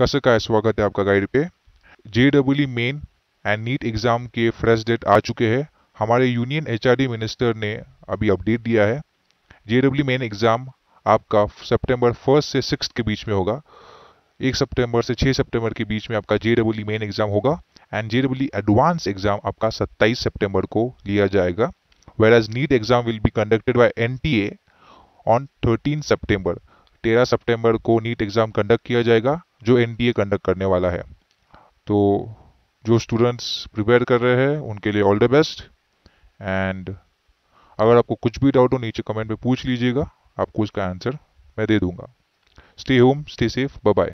कसं का स्वागत है आपका गाइड पे J W main and NEET exam के फ्रेश डेट आ चुके हैं हमारे यूनियन एच मिनिस्टर ने अभी अपडेट दिया है जे डब्ल्यू मेन एग्ज़ाम आपका सितंबर फर्स्ट से सिक्स के बीच में होगा एक सितंबर से छः सितंबर के बीच में आपका जे डब्ल्यू मेन एग्ज़ाम होगा and J W advance exam आपका सत्ताईस सेप्टेम्बर को लिया जाएगा whereas NEET exam will be conducted by N T A on thirteen September तेरह सेप्टेम्बर को नीट एग्ज़ाम कंडक्ट किया जाएगा जो एन कंडक्ट करने वाला है तो जो स्टूडेंट्स प्रिपेयर कर रहे हैं उनके लिए ऑल द बेस्ट एंड अगर आपको कुछ भी डाउट हो नीचे कमेंट में पूछ लीजिएगा आपको उसका आंसर मैं दे दूंगा stay home stay safe bye